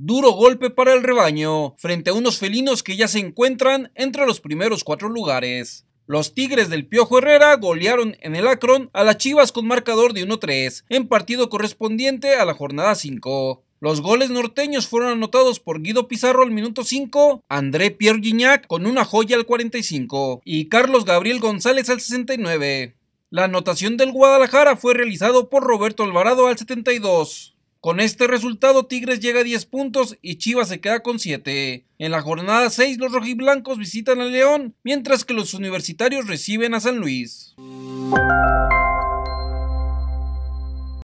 Duro golpe para el rebaño, frente a unos felinos que ya se encuentran entre los primeros cuatro lugares. Los Tigres del Piojo Herrera golearon en el Akron a las Chivas con marcador de 1-3, en partido correspondiente a la jornada 5. Los goles norteños fueron anotados por Guido Pizarro al minuto 5, André Pierre Gignac con una joya al 45 y Carlos Gabriel González al 69. La anotación del Guadalajara fue realizado por Roberto Alvarado al 72. Con este resultado, Tigres llega a 10 puntos y Chivas se queda con 7. En la jornada 6, los rojiblancos visitan al León, mientras que los universitarios reciben a San Luis.